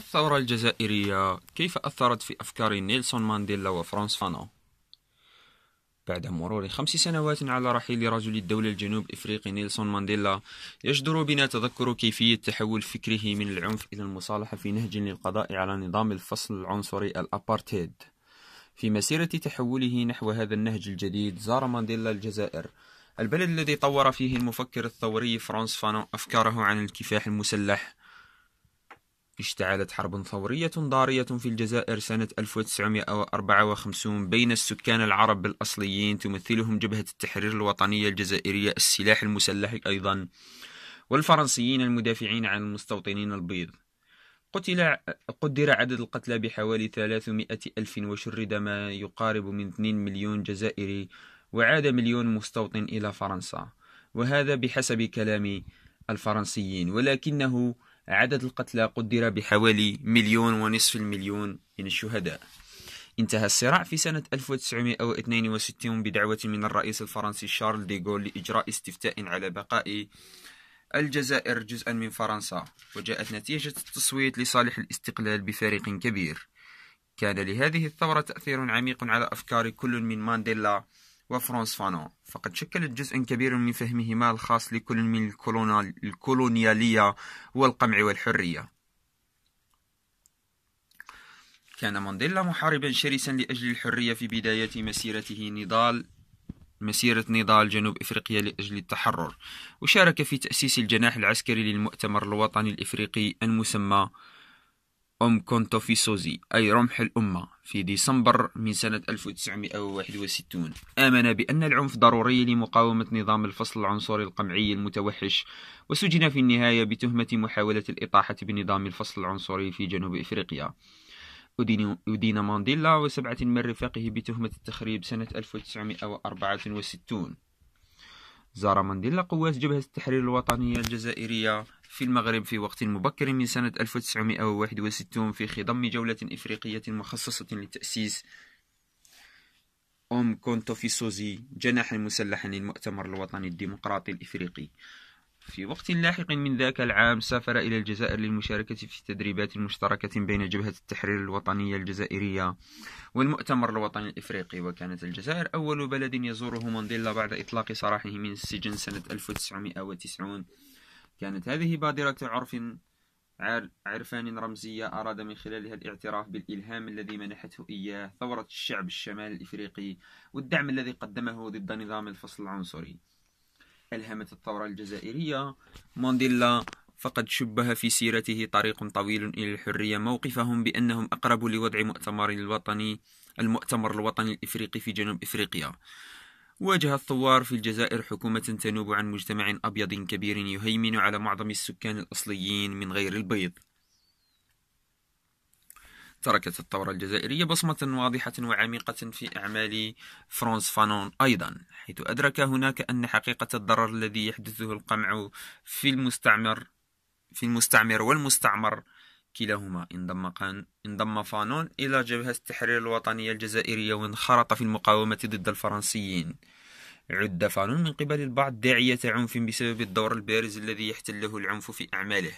الثورة الجزائرية كيف أثرت في أفكار نيلسون مانديلا وفرانس فانو؟ بعد مرور خمس سنوات على رحيل رجل الدولة الجنوب إفريقي نيلسون مانديلا يجدر بنا تذكر كيفية تحول فكره من العنف إلى المصالحة في نهج للقضاء على نظام الفصل العنصري الأبارتيد في مسيرة تحوله نحو هذا النهج الجديد زار مانديلا الجزائر البلد الذي طور فيه المفكر الثوري فرانس فانو أفكاره عن الكفاح المسلح اشتعلت حرب ثورية ضارية في الجزائر سنة 1954 بين السكان العرب الأصليين تمثلهم جبهة التحرير الوطنية الجزائرية السلاح المسلح أيضا والفرنسيين المدافعين عن المستوطنين البيض قتل قدر عدد القتلى بحوالي 300 ألف وشرد ما يقارب من 2 مليون جزائري وعاد مليون مستوطن إلى فرنسا وهذا بحسب كلام الفرنسيين ولكنه عدد القتلى قدر بحوالي مليون ونصف المليون من الشهداء انتهى الصراع في سنة 1962 بدعوة من الرئيس الفرنسي شارل ديغول لإجراء استفتاء على بقاء الجزائر جزءا من فرنسا وجاءت نتيجة التصويت لصالح الاستقلال بفارق كبير كان لهذه الثورة تأثير عميق على أفكار كل من مانديلا وفرانس فانون فقد شكلت جزء كبير من فهمهما الخاص لكل من الكولونيالية والقمع والحرية كان مانديلا محاربا شرسا لأجل الحرية في بداية مسيرته نضال مسيرة نضال جنوب إفريقيا لأجل التحرر وشارك في تأسيس الجناح العسكري للمؤتمر الوطني الإفريقي المسمى أم كونتوفيسوزي أي رمح الأمة في ديسمبر من سنة 1961 آمن بأن العنف ضروري لمقاومة نظام الفصل العنصري القمعي المتوحش وسجن في النهاية بتهمة محاولة الإطاحة بنظام الفصل العنصري في جنوب إفريقيا أدين مانديلا وسبعة من رفاقه بتهمة التخريب سنة 1964 زار مانديلا قوات جبهة التحرير الوطنية الجزائرية في المغرب في وقت مبكر من سنة 1961 في خضم جولة إفريقية مخصصة لتأسيس أم كونتو سوزي جناحا مسلحا للمؤتمر الوطني الديمقراطي الإفريقي في وقت لاحق من ذاك العام سافر إلى الجزائر للمشاركة في تدريبات مشتركة بين جبهة التحرير الوطنية الجزائرية والمؤتمر الوطني الإفريقي وكانت الجزائر أول بلد يزوره مانديلا بعد إطلاق سراحه من السجن سنة 1990 كانت هذه بادرة عرف عرفان رمزية أراد من خلالها الاعتراف بالإلهام الذي منحته إياه ثورة الشعب الشمال الإفريقي والدعم الذي قدمه ضد نظام الفصل العنصري ألهمت الثورة الجزائرية مونديلا فقد شبه في سيرته طريق طويل إلى الحرية موقفهم بأنهم أقرب لوضع مؤتمر الوطني المؤتمر الوطني الإفريقي في جنوب إفريقيا واجه الثوار في الجزائر حكومة تنوب عن مجتمع أبيض كبير يهيمن على معظم السكان الأصليين من غير البيض تركت الثورة الجزائرية بصمة واضحة وعميقة في أعمال فرانس فانون أيضا حيث أدرك هناك أن حقيقة الضرر الذي يحدثه القمع في المستعمر في المستعمر والمستعمر كلاهما انضم, قان... انضم فانون إلى جبهة التحرير الوطنية الجزائرية وانخرط في المقاومة ضد الفرنسيين عد فانون من قبل البعض داعية عنف بسبب الدور البارز الذي يحتله العنف في أعماله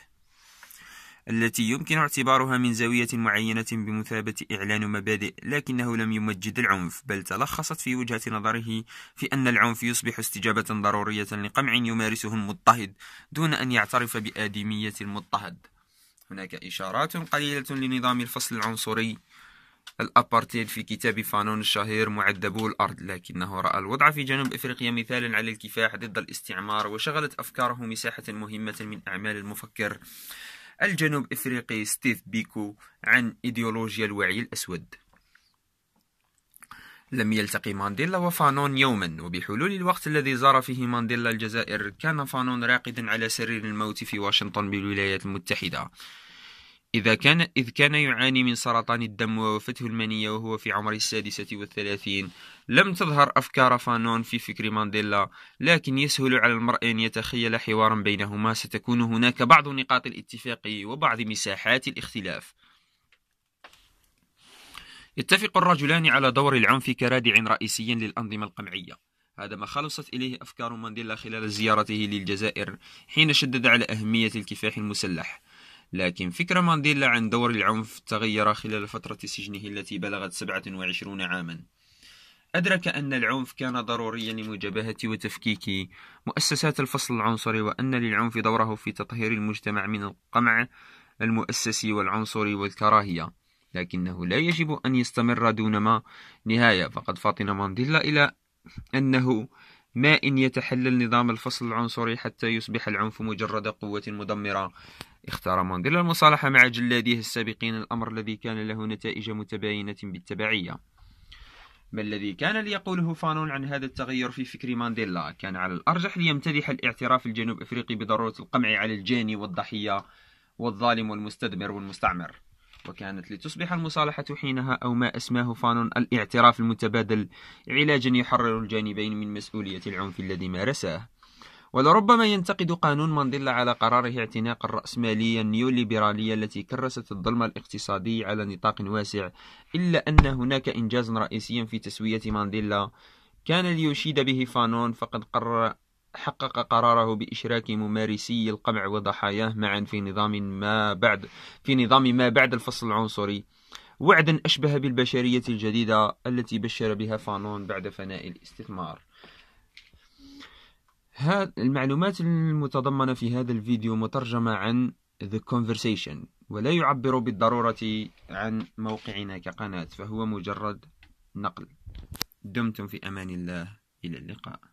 التي يمكن اعتبارها من زاوية معينة بمثابة إعلان مبادئ لكنه لم يمجد العنف بل تلخصت في وجهة نظره في أن العنف يصبح استجابة ضرورية لقمع يمارسه المضطهد دون أن يعترف بآدمية المضطهد هناك إشارات قليلة لنظام الفصل العنصري الأبارتيد في كتاب فانون الشهير معذبو الأرض لكنه رأى الوضع في جنوب أفريقيا مثالا على الكفاح ضد الاستعمار وشغلت أفكاره مساحة مهمة من أعمال المفكر الجنوب إفريقي ستيف بيكو عن إيديولوجيا الوعي الأسود لم يلتقي مانديلا وفانون يوما وبحلول الوقت الذي زار فيه مانديلا الجزائر كان فانون راقدا على سرير الموت في واشنطن بالولايات المتحدة إذا كان إذ كان يعاني من سرطان الدم ووفته المنية وهو في عمر السادسة والثلاثين لم تظهر أفكار فانون في فكر مانديلا لكن يسهل على المرء أن يتخيل حوارا بينهما ستكون هناك بعض نقاط الاتفاق وبعض مساحات الاختلاف يتفق الرجلان على دور العنف كرادع رئيسي للأنظمة القمعية هذا ما خلصت إليه أفكار مانديلا خلال زيارته للجزائر حين شدد على أهمية الكفاح المسلح لكن فكر مانديلا عن دور العنف تغير خلال فترة سجنه التي بلغت 27 عاما أدرك أن العنف كان ضروريا لمجابهة وتفكيك مؤسسات الفصل العنصري وأن للعنف دوره في تطهير المجتمع من القمع المؤسسي والعنصري والكراهية لكنه لا يجب أن يستمر دون ما نهاية فقد فطن مانديلا إلى أنه ما إن يتحلل نظام الفصل العنصري حتى يصبح العنف مجرد قوة مدمرة اختار مانديلا المصالحة مع جلاديه السابقين الأمر الذي كان له نتائج متباينة بالتبعية ما الذي كان ليقوله فانون عن هذا التغير في فكر مانديلا كان على الأرجح ليمتدح الاعتراف الجنوب أفريقي بضرورة القمع على الجاني والضحية والظالم والمستدمر والمستعمر وكانت لتصبح المصالحة حينها أو ما أسماه فانون الاعتراف المتبادل علاجا يحرر الجانبين من مسؤولية العنف الذي مارساه ولربما ينتقد قانون مانديلا على قراره اعتناق الرأسمالية النيوليبرالية التي كرست الظلم الاقتصادي على نطاق واسع إلا أن هناك إنجازا رئيسيا في تسوية مانديلا كان ليشيد به فانون فقد قرر حقق قراره بإشراك ممارسي القمع وضحاياه معا في نظام ما بعد في نظام ما بعد الفصل العنصري وعدا أشبه بالبشرية الجديدة التي بشر بها فانون بعد فناء الاستثمار المعلومات المتضمنة في هذا الفيديو مترجمة عن The Conversation ولا يعبر بالضرورة عن موقعنا كقناة فهو مجرد نقل دمتم في أمان الله إلى اللقاء